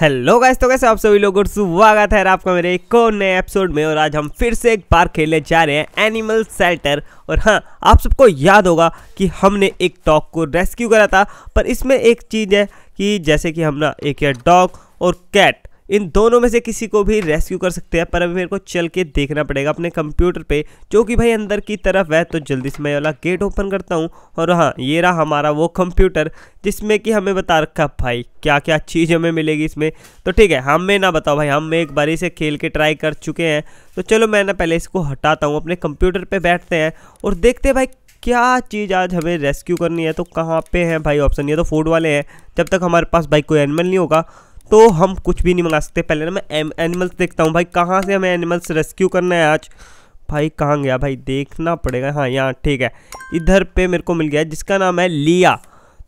hello guys तो कैसे आप सभी लोगों का स्वागत है आपका मेरे एक और नए एपिसोड में और आज हम फिर से एक बार खेलने जा रहे हैं एनिमल सेल्टर और हाँ आप सबको याद होगा कि हमने एक डॉग को रेस्क्यू करा था पर इसमें एक चीज़ है कि जैसे कि हम ना एक है डॉग और कैट इन दोनों में से किसी को भी रेस्क्यू कर सकते हैं पर अभी मेरे को चल के देखना पड़ेगा अपने कंप्यूटर पे जो कि भाई अंदर की तरफ है तो जल्दी से मैं वाला गेट ओपन करता हूँ और हाँ ये रहा हमारा वो कंप्यूटर जिसमें कि हमें बता रखा भाई क्या क्या चीज़ हमें मिलेगी इसमें तो ठीक है हमें ना बताओ भाई हम एक बार इसे खेल के ट्राई कर चुके हैं तो चलो मैं ना पहले इसको हटाता हूँ अपने कंप्यूटर पर बैठते हैं और देखते हैं भाई क्या चीज़ आज हमें रेस्क्यू करनी है तो कहाँ पर हैं भाई ऑप्शन ये तो फूड वाले हैं जब तक हमारे पास भाई कोई एनिमल नहीं होगा तो हम कुछ भी नहीं मंगा सकते पहले ना मैं एनिमल्स देखता हूँ भाई कहाँ से हमें एनिमल्स रेस्क्यू करना है आज भाई कहाँ गया भाई देखना पड़ेगा हाँ यहाँ ठीक है इधर पे मेरे को मिल गया जिसका नाम है लिया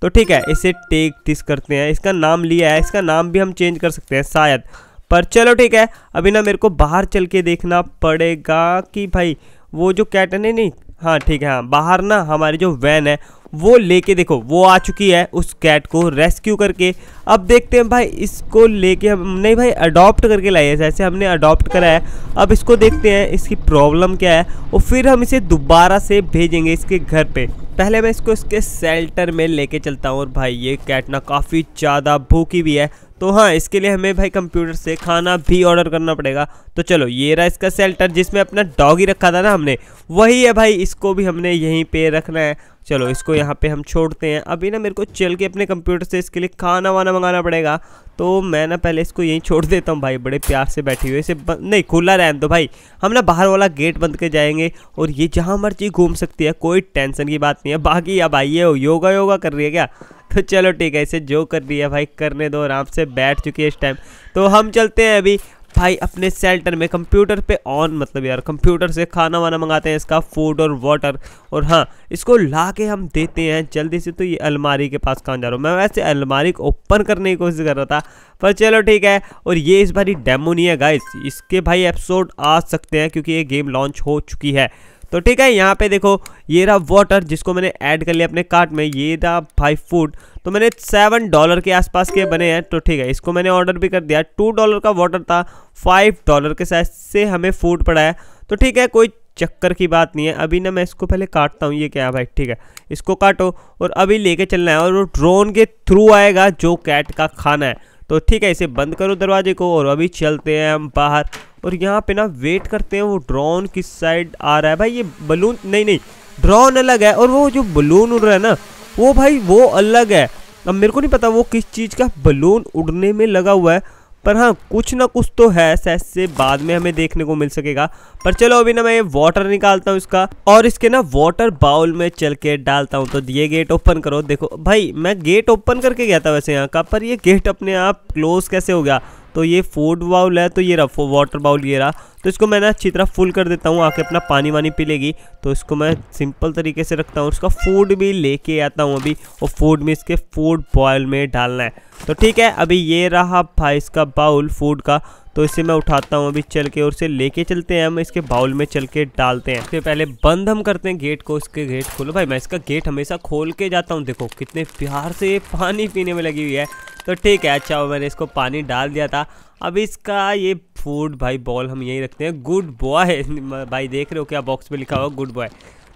तो ठीक है इसे टेक दिस करते हैं इसका नाम लिया है इसका नाम भी हम चेंज कर सकते हैं शायद पर चलो ठीक है अभी ना मेरे को बाहर चल के देखना पड़ेगा कि भाई वो जो कैट है नहीं नहीं हाँ ठीक है हाँ बाहर ना हमारी जो वैन है वो लेके देखो वो आ चुकी है उस कैट को रेस्क्यू करके अब देखते हैं भाई इसको लेके हम नहीं भाई अडॉप्ट करके लाए हैं जैसे हमने अडॉप्ट करा है अब इसको देखते हैं इसकी प्रॉब्लम क्या है और फिर हम इसे दोबारा से भेजेंगे इसके घर पे पहले मैं इसको इसके सेल्टर में लेके चलता हूँ और भाई ये कैट ना काफ़ी ज़्यादा भूखी भी है तो हाँ इसके लिए हमें भाई कंप्यूटर से खाना भी ऑर्डर करना पड़ेगा तो चलो ये रहा इसका सेल्टर जिसमें अपना डॉगी रखा था ना हमने वही है भाई इसको भी हमने यहीं पे रखना है चलो इसको यहाँ पे हम छोड़ते हैं अभी ना मेरे को चल के अपने कंप्यूटर से इसके लिए खाना वाना मंगाना पड़ेगा तो मैं ना पहले इसको यहीं छोड़ देता हूँ भाई बड़े प्यार से बैठी हुई इसे ब... नहीं खुला रहने दो भाई हम ना बाहर वाला गेट बंद के जाएंगे और ये जहाँ मर्जी घूम सकती है कोई टेंशन की बात नहीं है बाकी अब आइए योगा योगा कर रही है क्या तो चलो ठीक है इसे जो कर रही है भाई करने दो आराम से बैठ चुकी है इस टाइम तो हम चलते हैं अभी भाई अपने सेल्टर में कंप्यूटर पे ऑन मतलब यार कंप्यूटर से खाना वाना मंगाते हैं इसका फूड और वाटर और हाँ इसको ला के हम देते हैं जल्दी से तो ये अलमारी के पास कहाँ जा रहा हूँ मैं वैसे अलमारी को ओपन करने की कोशिश कर रहा था पर चलो ठीक है और ये इस बारी डेमो नहीं है गाइस इसके भाई एपिसोड आ सकते हैं क्योंकि ये गेम लॉन्च हो चुकी है तो ठीक है यहाँ पे देखो ये रहा वाटर जिसको मैंने ऐड कर लिया अपने कार्ट में ये रहा फाइव फूड तो मैंने सेवन डॉलर के आसपास के बने हैं तो ठीक है इसको मैंने ऑर्डर भी कर दिया टू डॉलर का वाटर था फाइव डॉलर के साइज से हमें फूड पड़ा है तो ठीक है कोई चक्कर की बात नहीं है अभी ना मैं इसको पहले काटता हूँ ये क्या भाई ठीक है इसको काटो और अभी लेके चलना है और वो ड्रोन के थ्रू आएगा जो कैट का खाना है तो ठीक है इसे बंद करो दरवाजे को और अभी चलते हैं हम बाहर और यहाँ पे ना वेट करते हैं वो ड्रोन किस साइड आ रहा है भाई ये बलून नहीं नहीं ड्रोन अलग है और वो जो बलून उड़ रहा है ना वो भाई वो अलग है अब मेरे को नहीं पता वो किस चीज़ का बलून उड़ने में लगा हुआ है पर हाँ कुछ ना कुछ तो है सेस से बाद में हमें देखने को मिल सकेगा पर चलो अभी ना मैं ये वाटर निकालता हूँ इसका और इसके ना वाटर बाउल में चल के डालता हूँ तो ये गेट ओपन करो देखो भाई मैं गेट ओपन करके गया था वैसे यहाँ का पर ये गेट अपने आप क्लोज कैसे हो गया तो ये फूड बाउल है तो ये रहा वाटर बाउल ये रहा तो इसको मैं ना अच्छी तरह फुल कर देता हूँ आके अपना पानी वानी पी लेगी तो इसको मैं सिंपल तरीके से रखता हूँ उसका फूड भी लेके आता हूँ अभी और फूड में इसके फूड बॉयल में डालना है तो ठीक है अभी ये रहा भाई इसका बाउल फूड का तो इसे मैं उठाता हूँ अभी चल के और इसे लेके चलते हैं हम इसके बाउल में चल के डालते हैं फिर पहले बंद हम करते हैं गेट को इसके गेट खोलो भाई मैं इसका गेट हमेशा खोल के जाता हूँ देखो कितने प्यार से ये पानी पीने में लगी हुई है तो ठीक है अच्छा मैंने इसको पानी डाल दिया था अब इसका ये फूड भाई बॉल हम यहीं रखते हैं गुड बॉय भाई देख रहे हो क्या बॉक्स में लिखा हुआ गुड बॉय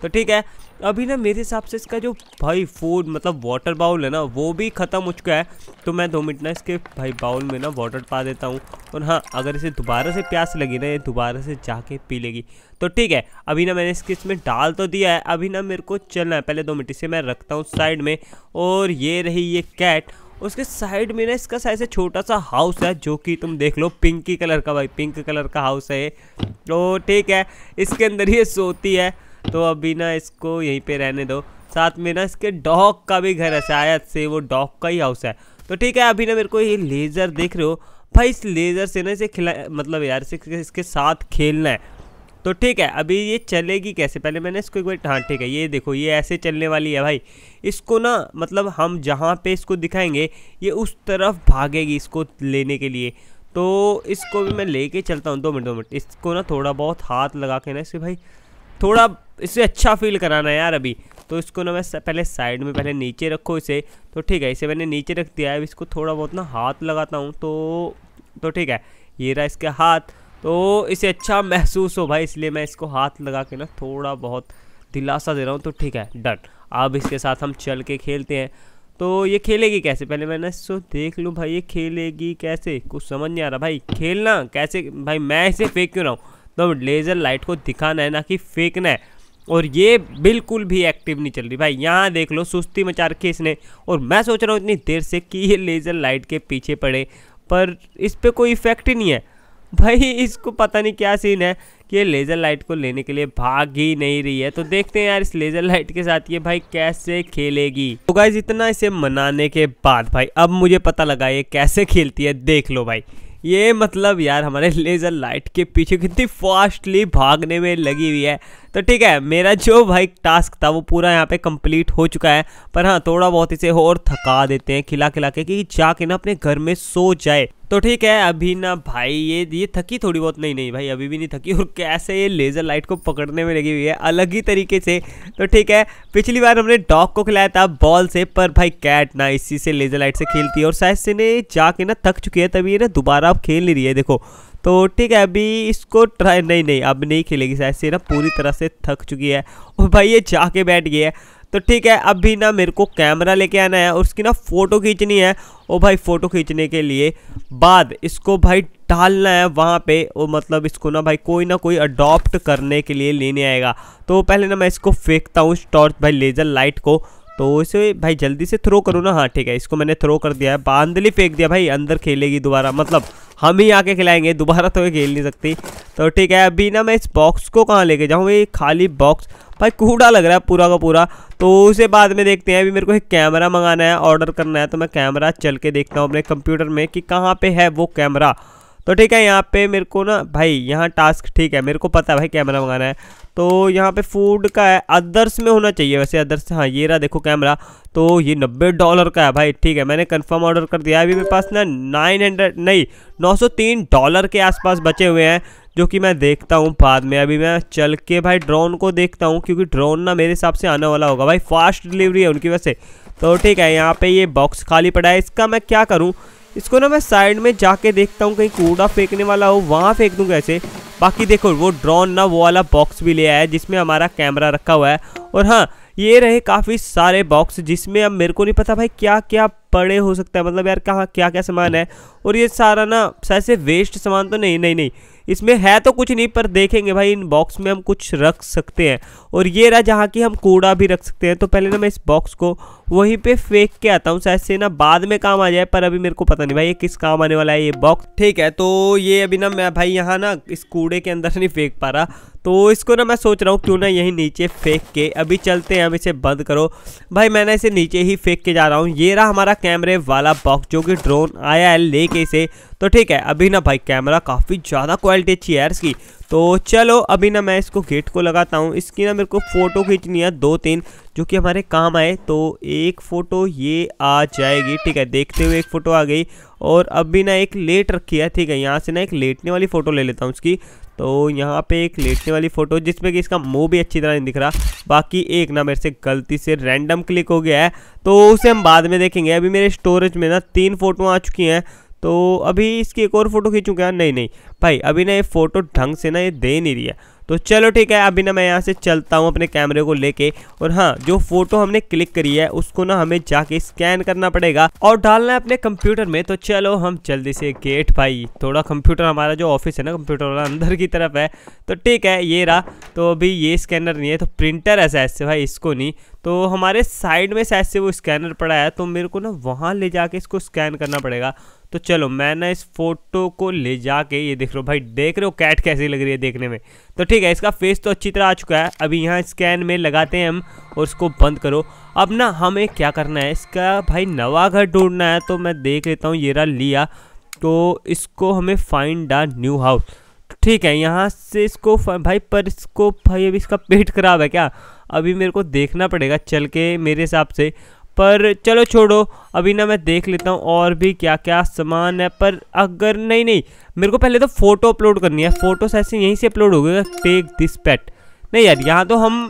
तो ठीक है अभी ना मेरे हिसाब से इसका जो भाई फूड मतलब वाटर बाउल है ना वो भी ख़त्म हो चुका है तो मैं दो मिनट ना इसके भाई बाउल में ना वाटर पा देता हूँ और हाँ अगर इसे दोबारा से प्यास लगी ना ये दोबारा से जाके पी लेगी तो ठीक है अभी ना मैंने इसके इसमें डाल तो दिया है अभी ना मेरे को चलना है पहले दो मिनट इसे मैं रखता हूँ साइड में और ये रही ये कैट उसके साइड में ना इसका साइज छोटा सा हाउस है जो कि तुम देख लो पिंकी कलर का भाई पिंक कलर का हाउस है तो ठीक है इसके अंदर ये सोती है तो अभी ना इसको यहीं पे रहने दो साथ में ना इसके डॉग का भी घर है शायद से वो डॉग का ही हाउस है तो ठीक है अभी ना मेरे को ये लेज़र देख रहे हो भाई इस लेज़र से ना इसे खिला मतलब यार इसे इसके साथ खेलना है तो ठीक है अभी ये चलेगी कैसे पहले मैंने इसको एक बार हाँ ठीक है ये देखो ये ऐसे चलने वाली है भाई इसको ना मतलब हम जहाँ पे इसको दिखाएंगे ये उस तरफ भागेगी इसको लेने के लिए तो इसको भी मैं लेके चलता हूँ दो मिनट दो मिनट इसको ना थोड़ा बहुत हाथ लगा के ना इसे भाई थोड़ा इसे अच्छा फील कराना है यार अभी तो इसको ना मैं पहले साइड में पहले नीचे रखो इसे तो ठीक है इसे मैंने नीचे रख दिया है इसको थोड़ा बहुत ना हाथ लगाता हूँ तो तो ठीक है ये रहा इसका हाथ तो इसे अच्छा महसूस हो भाई इसलिए मैं इसको हाथ लगा के ना थोड़ा बहुत दिलासा दे रहा हूँ तो ठीक है डन अब इसके साथ हम चल के खेलते हैं तो ये खेलेगी कैसे पहले मैंने इसको देख लूँ भाई ये खेलेगी कैसे कुछ समझ नहीं आ रहा भाई खेलना कैसे भाई मैं इसे फेंक क्यों रहा हूँ तो लेज़र लाइट को दिखाना है ना कि फेंकना है और ये बिल्कुल भी एक्टिव नहीं चल रही भाई यहाँ देख लो सुस्ती मचा रखी इसने और मैं सोच रहा हूँ इतनी देर से कि ये लेज़र लाइट के पीछे पड़े पर इस पर कोई इफेक्ट ही नहीं है भाई इसको पता नहीं क्या सीन है कि ये लेज़र लाइट को लेने के लिए भाग ही नहीं रही है तो देखते हैं यार इस लेज़र लाइट के साथ ये भाई कैसे खेलेगी तो गाइज इतना इसे मनाने के बाद भाई अब मुझे पता लगा ये कैसे खेलती है देख लो भाई ये मतलब यार हमारे लेज़र लाइट के पीछे कितनी फास्टली भागने में लगी हुई है तो ठीक है मेरा जो भाई टास्क था वो पूरा यहाँ पे कंप्लीट हो चुका है पर हाँ थोड़ा बहुत इसे और थका देते हैं खिला खिला के कि जाके ना अपने घर में सो जाए तो ठीक है अभी ना भाई ये ये थकी थोड़ी बहुत नहीं नहीं भाई अभी भी नहीं थकी और कैसे ये लेज़र लाइट को पकड़ने में लगी हुई है अलग ही तरीके से तो ठीक है पिछली बार हमने डॉग को खिलाया था बॉल से पर भाई कैट ना इसी से लेज़र लाइट से खेलती है और शायद से ने जाके ना थक चुकी है तभी ये ना दोबारा अब खेल नहीं रही है देखो तो ठीक है अभी इसको ट्राई नहीं नहीं अब नहीं खेलेगी शायद से ना पूरी तरह से थक चुकी है और भाई ये जाके बैठ गई है तो ठीक है अब भी ना मेरे को कैमरा लेके आना है और उसकी ना फ़ोटो खींचनी है और भाई फ़ोटो खींचने के लिए बाद इसको भाई डालना है वहाँ पे और मतलब इसको ना भाई कोई ना कोई अडॉप्ट करने के लिए लेने आएगा तो पहले ना मैं इसको फेंकता हूँ टॉर्च भाई लेज़र लाइट को तो इसे भाई जल्दी से थ्रो करो ना हाँ ठीक है इसको मैंने थ्रो कर दिया है बांधली फेंक दिया भाई अंदर खेलेगी दोबारा मतलब हम ही आके खिलाएंगे दोबारा तो ये खेल नहीं सकती तो ठीक है अभी ना मैं इस बॉक्स को कहाँ लेके जाऊँ ये खाली बॉक्स भाई कूड़ा लग रहा है पूरा का पूरा तो उसे बाद में देखते हैं अभी मेरे को एक कैमरा मंगाना है ऑर्डर करना है तो मैं कैमरा चल के देखता हूँ अपने कंप्यूटर में कि कहाँ पर है वो कैमरा तो ठीक है यहाँ पे मेरे को ना भाई यहाँ टास्क ठीक है मेरे को पता है भाई कैमरा मंगाना है तो यहाँ पे फूड का है अदर्स में होना चाहिए वैसे अदर्स हाँ ये रहा देखो कैमरा तो ये नब्बे डॉलर का है भाई ठीक है मैंने कंफर्म ऑर्डर कर दिया अभी मेरे पास ना नाइन हंड्रेड नहीं नौ सौ तीन डॉलर के आसपास बचे हुए हैं जो कि मैं देखता हूँ बाद में अभी मैं चल के भाई ड्रोन को देखता हूँ क्योंकि ड्रोन ना मेरे हिसाब से आने वाला होगा भाई फास्ट डिलीवरी है उनकी वजह से तो ठीक है यहाँ पे ये बॉक्स खाली पड़ा है इसका मैं क्या करूँ इसको ना मैं साइड में जाके देखता हूँ कहीं कूड़ा फेंकने वाला हो वहाँ फेंक दूँ कैसे बाकी देखो वो ड्रोन ना वो वाला बॉक्स भी ले आया है जिसमें हमारा कैमरा रखा हुआ है और हाँ ये रहे काफ़ी सारे बॉक्स जिसमें अब मेरे को नहीं पता भाई क्या क्या पड़े हो सकता है मतलब यार कहाँ क्या क्या सामान है और ये सारा ना शायद से वेस्ट सामान तो नहीं नहीं नहीं इसमें है तो कुछ नहीं पर देखेंगे भाई इन बॉक्स में हम कुछ रख सकते हैं और ये रहा जहाँ की हम कूड़ा भी रख सकते हैं तो पहले ना मैं इस बॉक्स को वहीं पे फेंक के आता हूँ शायद से ना बाद में काम आ जाए पर अभी मेरे को पता नहीं भाई ये किस काम आने वाला है ये बॉक्स ठीक है तो ये अभी ना मैं भाई यहाँ ना इस कूड़े के अंदर नहीं फेंक पा रहा तो इसको ना मैं सोच रहा हूँ क्यों ना यहीं नीचे फेंक के अभी चलते हैं हम इसे बंद करो भाई मैंने इसे नीचे ही फेंक के जा रहा हूँ ये रहा हमारा कैमरे वाला बॉक्स जो कि ड्रोन आया है लेके इसे तो ठीक है अभी ना भाई कैमरा काफ़ी ज़्यादा क्वालिटी अच्छी है इसकी तो चलो अभी ना मैं इसको गेट को लगाता हूँ इसकी ना मेरे को फ़ोटो खींचनी है दो तीन जो कि हमारे काम आए तो एक फ़ोटो ये आ जाएगी ठीक है देखते हुए एक फ़ोटो आ गई और अब भी ना एक लेट रखी है ठीक है यहाँ से ना एक लेटने वाली फ़ोटो ले लेता हूँ उसकी तो यहाँ पे एक लेटने वाली फ़ोटो जिसमें कि इसका मुंह भी अच्छी तरह नहीं दिख रहा बाकी एक ना मेरे से गलती से रैंडम क्लिक हो गया है तो उसे हम बाद में देखेंगे अभी मेरे स्टोरेज में ना तीन फ़ोटो आ चुकी हैं तो अभी इसकी एक और फ़ोटो खींचूँ क्या नहीं नहीं भाई अभी ना ये फ़ोटो ढंग से ना ये दे नहीं रही है तो चलो ठीक है अभी ना मैं यहाँ से चलता हूँ अपने कैमरे को लेके और हाँ जो फोटो हमने क्लिक करी है उसको ना हमें जाके स्कैन करना पड़ेगा और डालना है अपने कंप्यूटर में तो चलो हम जल्दी से गेट भाई थोड़ा कंप्यूटर हमारा जो ऑफिस है ना कंप्यूटर वाला अंदर की तरफ है तो ठीक है ये रहा तो अभी ये स्कैनर नहीं है तो प्रिंटर है शायद से भाई इसको नहीं तो हमारे साइड में शायद से वो स्कैनर पड़ा है तो मेरे को ना वहाँ ले जाके इसको स्कैन करना पड़ेगा तो चलो मैं ना इस फोटो को ले जाके ये देख रहा भाई देख रहे हो कैट कैसी लग रही है देखने में तो ठीक है इसका फेस तो अच्छी तरह आ चुका है अभी यहाँ स्कैन में लगाते हैं हम और इसको बंद करो अब ना हमें क्या करना है इसका भाई नवा घर ढूंढना है तो मैं देख लेता हूँ ये रहा लिया तो इसको हमें फाइंड आ न्यू हाउस ठीक है यहाँ से इसको भाई पर इसको भाई अभी इसका पेट खराब है क्या अभी मेरे को देखना पड़ेगा चल के मेरे हिसाब से पर चलो छोड़ो अभी ना मैं देख लेता हूँ और भी क्या क्या सामान है पर अगर नहीं नहीं मेरे को पहले तो फ़ोटो अपलोड करनी है फ़ोटो ऐसे यहीं से अपलोड हो गएगा टेक दिस पेट नहीं यार यहाँ तो हम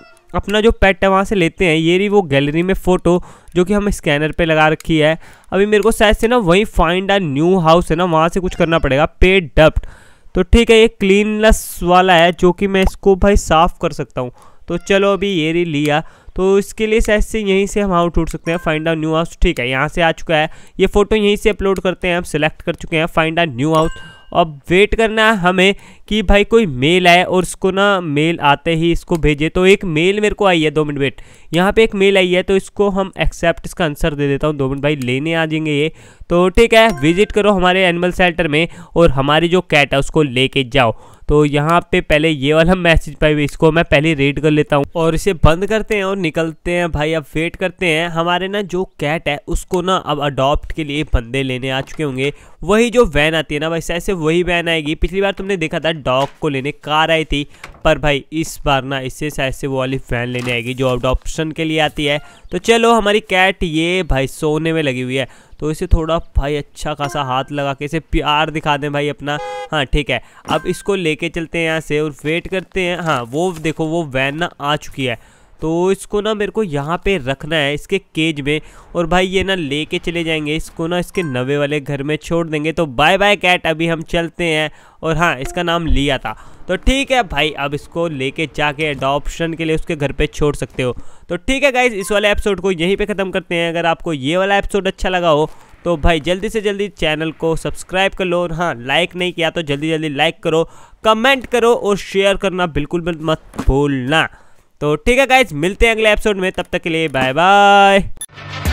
अपना जो पेट है वहाँ से लेते हैं ये रही वो गैलरी में फ़ोटो जो कि हम स्कैनर पे लगा रखी है अभी मेरे को शायद से ना वहीं फाइंड अ न्यू हाउस है ना वहाँ से कुछ करना पड़ेगा पे डप्ट तो ठीक है ये क्लीनलेस वाला है जो कि मैं इसको भाई साफ़ कर सकता हूँ तो चलो अभी ये रही लिया तो इसके लिए शायद से यहीं से हम आउट उठ सकते हैं फाइंड आउट न्यू हाउस ठीक है यहाँ से आ चुका है ये फोटो यहीं से अपलोड करते हैं हम सिलेक्ट कर चुके हैं फाइंड आउट न्यू हाउस अब वेट करना है हमें कि भाई कोई मेल आए और उसको ना मेल आते ही इसको भेजे तो एक मेल मेरे को आई है दो मिनट वेट यहाँ पे एक मेल आई है तो इसको हम एक्सेप्ट इसका आंसर दे देता हूँ दो मिनट भाई लेने आ जाएंगे ये तो ठीक है विजिट करो हमारे एनिमल सेल्टर में और हमारी जो कैट है उसको लेके जाओ तो यहाँ पे पहले ये वाला मैसेज पाई इसको मैं पहले रीड कर लेता हूँ और इसे बंद करते हैं और निकलते हैं भाई अब वेट करते हैं हमारे ना जो कैट है उसको ना अब अडॉप्ट के लिए बंदे लेने आ चुके होंगे वही जो वैन आती है ना भाई ऐसे वही वैन आएगी पिछली बार तुमने देखा था डॉग को लेने कार आई थी पर भाई इस बार ना इससे शायद से वो वाली फैन लेने आएगी जो अडॉप्शन के लिए आती है तो चलो हमारी कैट ये भाई सोने में लगी हुई है तो इसे थोड़ा भाई अच्छा खासा हाथ लगा के इसे प्यार दिखा दें भाई अपना हाँ ठीक है अब इसको लेके चलते हैं यहाँ से और वेट करते हैं हाँ वो देखो वो वैन ना आ चुकी है तो इसको ना मेरे को यहाँ पे रखना है इसके केज में और भाई ये ना लेके चले जाएंगे इसको ना इसके नवे वाले घर में छोड़ देंगे तो बाय बाय कैट अभी हम चलते हैं और हाँ इसका नाम लिया था तो ठीक है भाई अब इसको लेके जाके एडॉप्शन के लिए उसके घर पे छोड़ सकते हो तो ठीक है गाइज इस वाले एपिसोड को यहीं पे ख़त्म करते हैं अगर आपको ये वाला एपिसोड अच्छा लगा हो तो भाई जल्दी से जल्दी चैनल को सब्सक्राइब कर लो और हाँ लाइक नहीं किया तो जल्दी जल्दी लाइक करो कमेंट करो और शेयर करना बिल्कुल मत भूलना तो ठीक है गाइज मिलते हैं अगले एपिसोड में तब तक के लिए बाय बाय